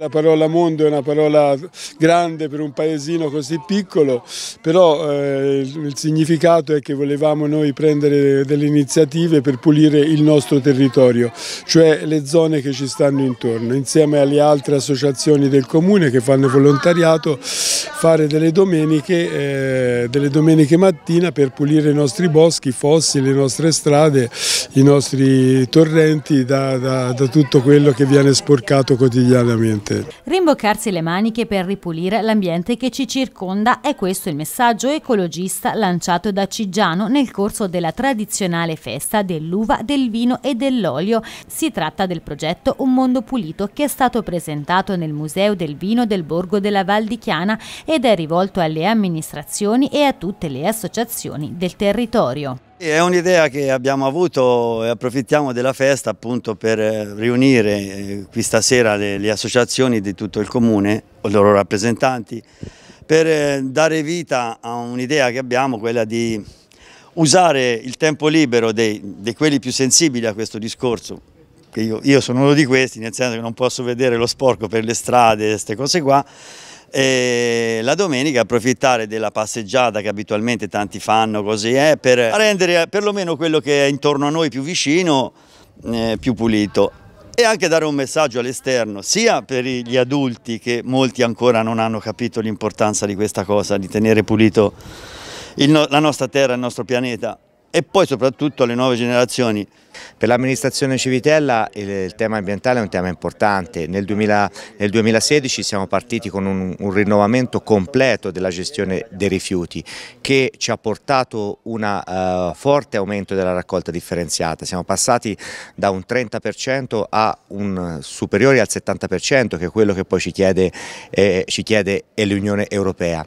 La parola mondo è una parola grande per un paesino così piccolo, però eh, il significato è che volevamo noi prendere delle iniziative per pulire il nostro territorio, cioè le zone che ci stanno intorno, insieme alle altre associazioni del comune che fanno volontariato, fare delle domeniche, eh, delle domeniche mattina per pulire i nostri boschi, i fossi, le nostre strade, i nostri torrenti da, da, da tutto quello che viene sporcato quotidianamente ambiente. Rimboccarsi le maniche per ripulire l'ambiente che ci circonda è questo il messaggio ecologista lanciato da Cigiano nel corso della tradizionale festa dell'uva, del vino e dell'olio. Si tratta del progetto Un mondo pulito che è stato presentato nel Museo del Vino del Borgo della Val di Chiana ed è rivolto alle amministrazioni e a tutte le associazioni del territorio. È un'idea che abbiamo avuto e approfittiamo della festa appunto per eh, riunire eh, qui stasera le, le associazioni di tutto il comune, i loro rappresentanti, per eh, dare vita a un'idea che abbiamo, quella di usare il tempo libero di quelli più sensibili a questo discorso, che io, io sono uno di questi, nel senso che non posso vedere lo sporco per le strade, queste cose qua, e la domenica approfittare della passeggiata che abitualmente tanti fanno così eh, per rendere perlomeno quello che è intorno a noi più vicino eh, più pulito e anche dare un messaggio all'esterno, sia per gli adulti che molti ancora non hanno capito l'importanza di questa cosa, di tenere pulito no la nostra terra, il nostro pianeta, e poi soprattutto alle nuove generazioni. Per l'amministrazione Civitella il tema ambientale è un tema importante, nel, 2000, nel 2016 siamo partiti con un, un, rinnovamento completo della gestione dei rifiuti che ci ha portato un uh, forte aumento della raccolta differenziata, siamo passati da un 30% a un superiore al 70% che è quello che poi ci chiede, eh, ci chiede l'Unione Europea.